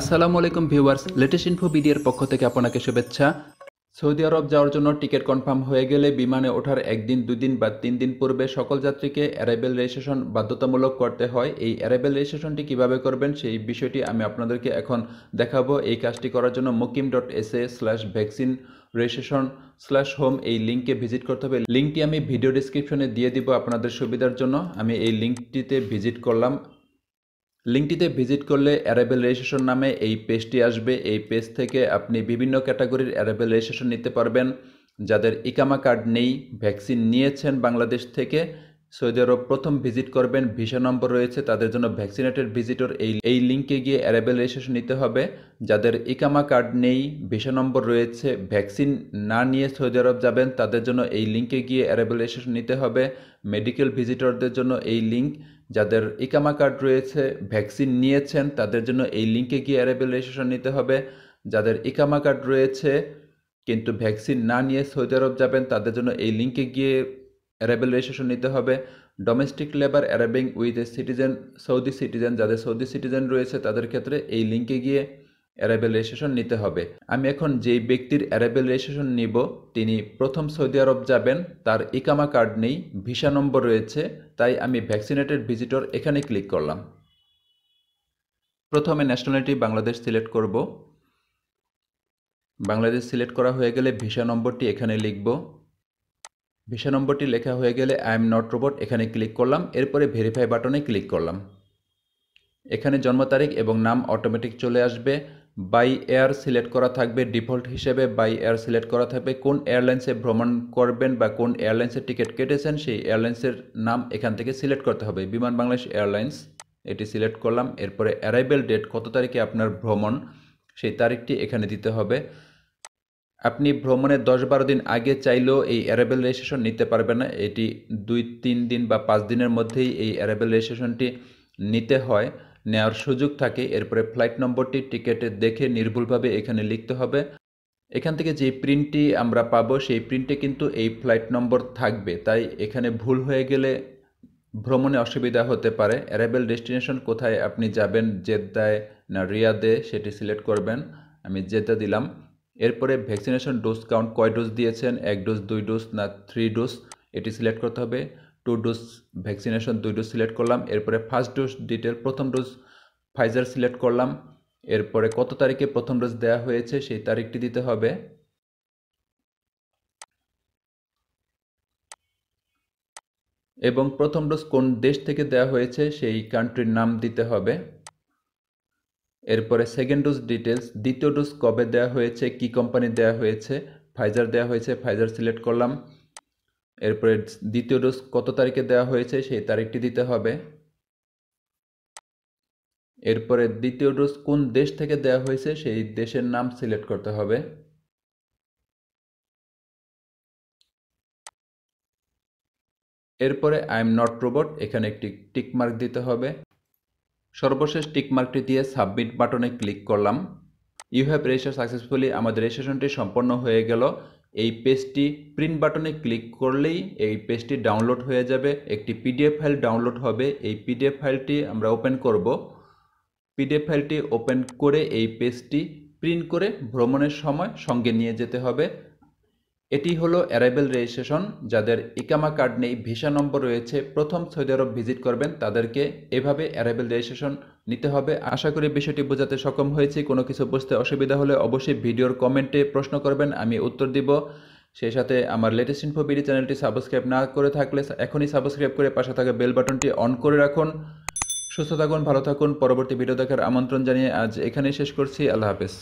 আসসালামু আলাইকুম viewers latest info বিডিএর পক্ষ থেকে আপনাকে শুভেচ্ছা সৌদি আরব যাওয়ার জন্য টিকিট কনফার্ম হয়ে গেলে বিমানে ওঠার একদিন দুদিন বা তিন দিন পূর্বে সকল যাত্রীকে অ্যারাইভেল রেজিস্ট্রেশন বাধ্যতামূলক করতে হয় এই অ্যারাইভেল রেজিস্ট্রেশনটি কিভাবে করবেন সেই বিষয়টি আমি আপনাদেরকে এখন দেখাবো এই কাজটি করার জন্য Muqeem dot S A slash vaccine registration slash home এই লিঙ্কে ভিজিট করতে হবে লিঙ্কটি আমি ভিডিও ডিসক্রিপশনে দিয়ে দিব আপনাদের সুবিধার জন্য আমি এই লিঙ্কটিতে ভিজিট করলাম লিঙ্কটিতে ভিজিট করলে অ্যারেবেল রেজিস্ট্রেশন নামে এই পেজটি আসবে এই পেজ থেকে আপনি বিভিন্ন ক্যাটাগরির অ্যারেবেল রেজিস্ট্রেশন নিতে পারবেন যাদের ইকামা কার্ড নেই ভ্যাকসিন নিয়েছেন বাংলাদেশ থেকে সৌদি আরব প্রথম ভিজিট করবেন ভিসা নম্বর রয়েছে তাদের জন্য ভ্যাকসিনেটেড ভিজিটর এই এই লিঙ্কে গিয়ে অ্যারেবেল রেজিস্ট্রেশন নিতে হবে যাদের ইকামা কার্ড নেই ভিসা নম্বর রয়েছে ভ্যাকসিন না নিয়ে সৌদি আরব যাবেন তাদের জন্য এই লিঙ্কে গিয়ে অ্যারেবেল রেজিস্ট্রেশন নিতে হবে মেডিকেল ভিজিটরদের জন্য এই লিঙ্ক যাদের ইকামা কার্ড রয়েছে ভ্যাকসিন নিয়েছেন তাদের জন্য এই লিঙ্কে গিয়ে অ্যারেবেল রেজিস্ট্রেশন নিতে হবে যাদের ইকামা কার্ড রয়েছে কিন্তু ভ্যাকসিন না নিয়ে সৌদি আরব যাবেন তাদের জন্য এই লিঙ্কে গিয়ে অ্যারাইভেল রেজিস্ট্রেশন নিতে হবে domestic labour arriving with a citizen Saudi citizen যাদের সৌদি সিটিজেন রয়েছে তাদের ক্ষেত্রে এই লিঙ্কে গিয়ে অ্যারাইভেল রেজিস্ট্রেশন নিতে হবে আমি এখন যেই ব্যক্তির অ্যারাইভেল রেজিস্ট্রেশন নিব তিনি প্রথম সৌদি আরব যাবেন তার ইকামা কার্ড নেই ভিসা নম্বর রয়েছে তাই আমি ভ্যাকসিনেটেড ভিজিটর এখানে ক্লিক করলাম প্রথমে ন্যাশনালিটি বাংলাদেশ সিলেক্ট করব বাংলাদেশ সিলেক্ট করা হয়ে গেলে ভিসা নম্বরটি এখানে লিখব ভিসা নম্বরটি লেখা হয়ে গেলে আই এম নট রোবট এখানে ক্লিক করলাম এরপরে ভেরিফাই বাটনে ক্লিক করলাম এখানে জন্ম তারিখ এবং নাম অটোমেটিক চলে আসবে বাই এয়ার সিলেক্ট করা থাকবে ডিফল্ট হিসেবে বাই এয়ার সিলেক্ট করা থাকবে কোন এয়ারলাইন্সে ভ্রমণ করবেন বা কোন এয়ারলাইন্সের টিকিট কেটেছেন সেই এয়ারলাইন্সের নাম এখান থেকে সিলেক্ট করতে হবে বিমান বাংলাদেশ এয়ারলাইন্স এটি সিলেক্ট করলাম এরপরে অ্যারাইভেল ডেট কত তারিখে আপনার ভ্রমণ সেই তারিখটি এখানে দিতে হবে আপনি ভ্রমণের দশ বারো দিন আগে চাইলেও এই অ্যারাইভেল রেজিস্ট্রেশন নিতে পারবেন না এটি দুই তিন দিন বা পাঁচ দিনের মধ্যেই এই অ্যারাইভেল রেজিস্ট্রেশনটি নিতে হয় নেওয়ার সুযোগ থাকে এরপরে ফ্লাইট নম্বরটি টিকেটে দেখে নির্ভুলভাবে এখানে লিখতে হবে এখান থেকে যে প্রিন্টটি আমরা পাবো সেই প্রিন্টে কিন্তু এই ফ্লাইট নম্বর থাকবে তাই এখানে ভুল হয়ে গেলে ভ্রমণে অসুবিধা হতে পারে অ্যারাইভেল ডেস্টিনেশন কোথায় আপনি যাবেন জেদ্দায় না রিয়াদে সেটি সিলেক্ট করবেন আমি জেদ্দা দিলাম এরপরে ভ্যাকসিনেশন ডোজ কাউন্ট কয় ডোজ দিয়েছেন এক ডোজ দুই ডোজ না থ্রি ডোজ এটি সিলেক্ট করতে হবে টু ডোজ ভ্যাকসিনেশন দুই ডোজ সিলেক্ট করলাম এরপরে ফার্স্ট ডোজ ডিটেল প্রথম ডোজ ফাইজার সিলেক্ট করলাম এরপরে কত তারিখে প্রথম ডোজ দেওয়া হয়েছে সেই তারিখটি দিতে হবে এবং প্রথম ডোজ কোন দেশ থেকে দেওয়া হয়েছে সেই কান্ট্রির নাম দিতে হবে এরপরে সেকেন্ড ডোজ ডিটেলস দ্বিতীয় ডোজ কবে দেওয়া হয়েছে কি কোম্পানি দেওয়া হয়েছে ফাইজার দেওয়া হয়েছে ফাইজার সিলেক্ট করলাম এরপরে দ্বিতীয় ডোজ কত তারিখে দেওয়া হয়েছে সেই তারিখটি দিতে হবে এরপরে দ্বিতীয় ডোজ কোন দেশ থেকে দেওয়া হয়েছে সেই দেশের নাম সিলেক্ট করতে হবে এরপরে আই এম নট রোবট এখানে একটি টিকমার্ক দিতে হবে সর্বশেষ টিকমার্কটি দিয়ে সাবমিট বাটনে ক্লিক করলাম ইউ হ্যাভ রেজিস্টার সাকসেসফুলি আমাদের রেজিস্ট্রেশনটি সম্পন্ন হয়ে গেল এই পেজটি প্রিন্ট বাটনে ক্লিক করলেই এই পেজটি ডাউনলোড হয়ে যাবে একটি পিডিএফ ফাইল ডাউনলোড হবে এই পিডিএফ ফাইলটি আমরা ওপেন করব পিডিএফ ফাইলটি ওপেন করে এই পেজটি প্রিন্ট করে ভ্রমণের সময় সঙ্গে নিয়ে যেতে হবে এটি হলো অ্যারাইভেল রেজিস্ট্রেশন যাদের ইকামা কার্ড নেই ভিসা নম্বর রয়েছে প্রথম সৌদি আরব ভিজিট করবেন তাদেরকে এভাবে অ্যারাইভেল রেজিস্ট্রেশন নিতে হবে আশা করি বিষয়টি বোঝাতে সক্ষম হয়েছি কোনো কিছু বুঝতে অসুবিধা হলে অবশ্যই ভিডিওর কমেন্টে প্রশ্ন করবেন আমি উত্তর দিব সেই সাথে আমার লেটেস্ট ইনফো বিডি চ্যানেলটি সাবস্ক্রাইব না করে থাকলে এখনই সাবস্ক্রাইব করে পাশে থাকা বেল বাটনটি অন করে রাখুন সুস্থ থাকুন ভালো থাকুন পরবর্তী ভিডিও দেখার আমন্ত্রণ জানিয়ে আজ এখানেই শেষ করছি আল্লাহ হাফেজ